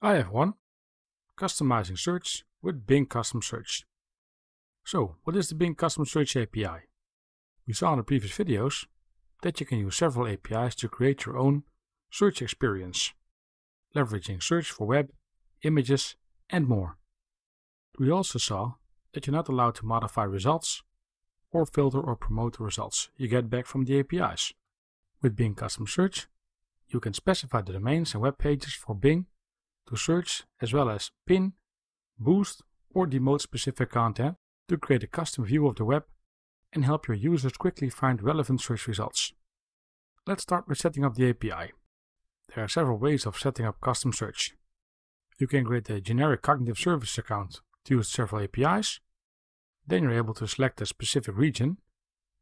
I have one. Customizing search with Bing Custom Search. So, what is the Bing Custom Search API? We saw in the previous videos that you can use several APIs to create your own search experience, leveraging search for web, images, and more. We also saw that you're not allowed to modify results or filter or promote the results you get back from the APIs. With Bing Custom Search, you can specify the domains and web pages for Bing to search as well as pin, boost or demote specific content to create a custom view of the web and help your users quickly find relevant search results. Let's start with setting up the API. There are several ways of setting up custom search. You can create a generic cognitive service account to use several APIs. Then you're able to select a specific region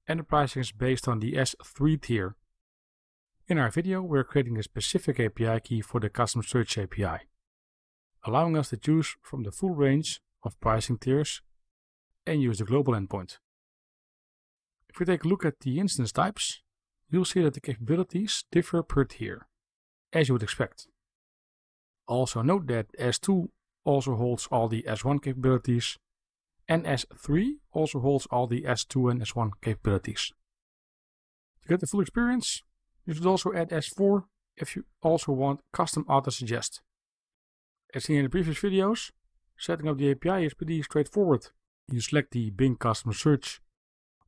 and the pricing is based on the S3 tier. In our video, we're creating a specific API key for the custom search API allowing us to choose from the full range of pricing tiers and use the global endpoint. If we take a look at the instance types, you'll see that the capabilities differ per tier, as you would expect. Also note that S2 also holds all the S1 capabilities, and S3 also holds all the S2 and S1 capabilities. To get the full experience, you should also add S4 if you also want custom auto suggest. As seen in the previous videos, setting up the API is pretty straightforward. You select the Bing Custom Search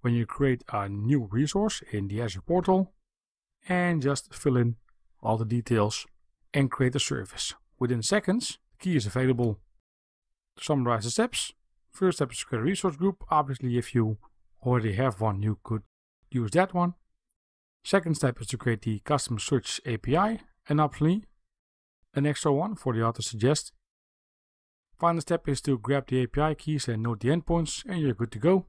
when you create a new resource in the Azure portal and just fill in all the details and create a service. Within seconds, the key is available. To summarize the steps, first step is to create a resource group. Obviously, if you already have one, you could use that one. Second step is to create the custom search API, and optionally an extra one for the author suggests. Final step is to grab the API keys and note the endpoints and you're good to go.